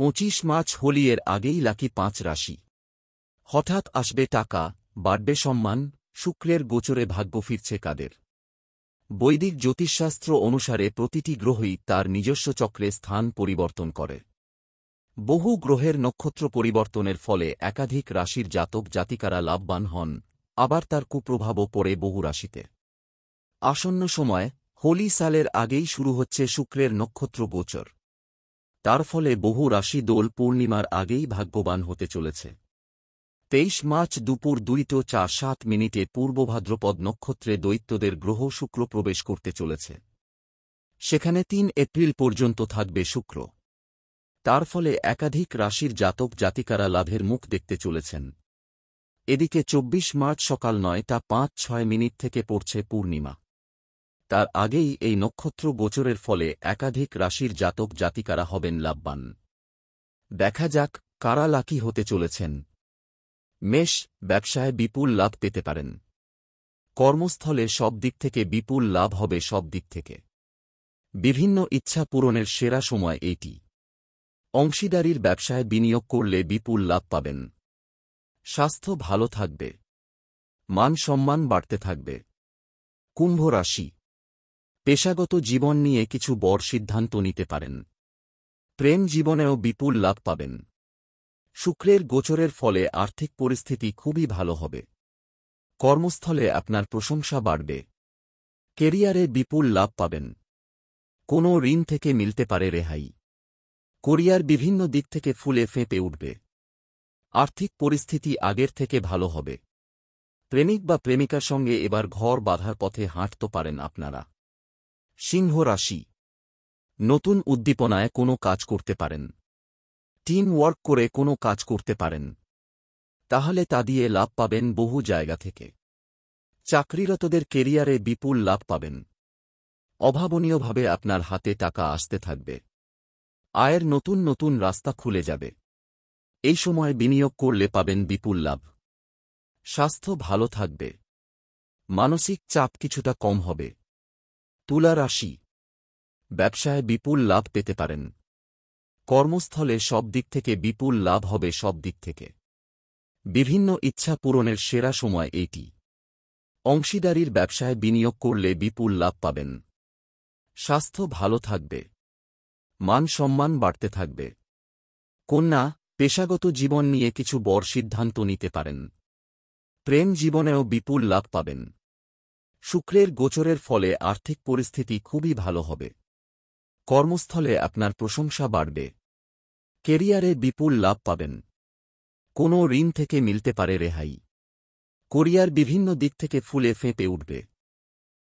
পঁচিশ মার্চ হোলি এর আগেই লাকি পাঁচ রাশি হঠাৎ আসবে টাকা বাড়বে সম্মান শুক্রের গোচরে ভাগ্য ফিরছে কাদের বৈদিক জ্যোতিষশাস্ত্র অনুসারে প্রতিটি গ্রহই তার নিজস্ব চক্রে স্থান পরিবর্তন করে বহু গ্রহের নক্ষত্র পরিবর্তনের ফলে একাধিক রাশির জাতক জাতিকারা লাভবান হন আবার তার কুপ্রভাবও পড়ে বহু রাশিতে আসন্ন সময় হোলি সালের আগেই শুরু হচ্ছে শুক্রের নক্ষত্র গোচর তার ফলে বহু রাশি দোল পূর্ণিমার আগেই ভাগ্যবান হতে চলেছে তেইশ মার্চ দুপুর দুইটো চার সাত মিনিটে পূর্বভাদ্রপদ নক্ষত্রে দৈত্যদের গ্রহ শুক্র প্রবেশ করতে চলেছে সেখানে তিন এপ্রিল পর্যন্ত থাকবে শুক্র তার ফলে একাধিক রাশির জাতক জাতিকারা লাভের মুখ দেখতে চলেছেন এদিকে চব্বিশ মার্চ সকাল নয়টা পাঁচ ছয় মিনিট থেকে পড়ছে পূর্ণিমা তার আগেই এই নক্ষত্র গোচরের ফলে একাধিক রাশির জাতক জাতিকারা হবেন লাভবান দেখা যাক কারা লাকি হতে চলেছেন মেষ ব্যবসায় বিপুল লাভ পেতে পারেন কর্মস্থলে সব দিক থেকে বিপুল লাভ হবে সব দিক থেকে বিভিন্ন ইচ্ছা পূরণের সেরা সময় এটি অংশীদারির ব্যবসায় বিনিয়োগ করলে বিপুল লাভ পাবেন স্বাস্থ্য ভালো থাকবে মান সম্মান বাড়তে থাকবে কুম্ভ রাশি পেশাগত জীবন নিয়ে কিছু বড় সিদ্ধান্ত নিতে পারেন প্রেম জীবনেও বিপুল লাভ পাবেন শুক্রের গোচরের ফলে আর্থিক পরিস্থিতি খুবই ভালো হবে কর্মস্থলে আপনার প্রশংসা বাড়বে কেরিয়ারে বিপুল লাভ পাবেন কোনো ঋণ থেকে মিলতে পারে রেহাই কোরিয়ার বিভিন্ন দিক থেকে ফুলে ফেঁপে উঠবে আর্থিক পরিস্থিতি আগের থেকে ভালো হবে প্রেমিক বা প্রেমিকার সঙ্গে এবার ঘর বাঁধার পথে হাঁটতে পারেন আপনারা সিংহ রাশি নতুন উদ্দীপনায় কোনো কাজ করতে পারেন টিম ওয়ার্ক করে কোনো কাজ করতে পারেন তাহলে তা দিয়ে লাভ পাবেন বহু জায়গা থেকে চাকরিরতদের কেরিয়ারে বিপুল লাভ পাবেন অভাবনীয়ভাবে আপনার হাতে টাকা আসতে থাকবে আয়ের নতুন নতুন রাস্তা খুলে যাবে এই সময় বিনিয়োগ করলে পাবেন বিপুল লাভ স্বাস্থ্য ভালো থাকবে মানসিক চাপ কিছুটা কম হবে তুলা রাশি ব্যবসায় বিপুল লাভ পেতে পারেন কর্মস্থলে সব দিক থেকে বিপুল লাভ হবে সব দিক থেকে বিভিন্ন ইচ্ছা পূরণের সেরা সময় এইটি অংশীদারির ব্যবসায় বিনিয়োগ করলে বিপুল লাভ পাবেন স্বাস্থ্য ভালো থাকবে মান সম্মান বাড়তে থাকবে কন্যা পেশাগত জীবন নিয়ে কিছু বড় সিদ্ধান্ত নিতে পারেন প্রেম জীবনেও বিপুল লাভ পাবেন শুক্রের গোচরের ফলে আর্থিক পরিস্থিতি খুবই ভালো হবে কর্মস্থলে আপনার প্রশংসা বাড়বে কেরিয়ারে বিপুল লাভ পাবেন কোনো ঋণ থেকে মিলতে পারে রেহাই কোরিয়ার বিভিন্ন দিক থেকে ফুলে ফেঁপে উঠবে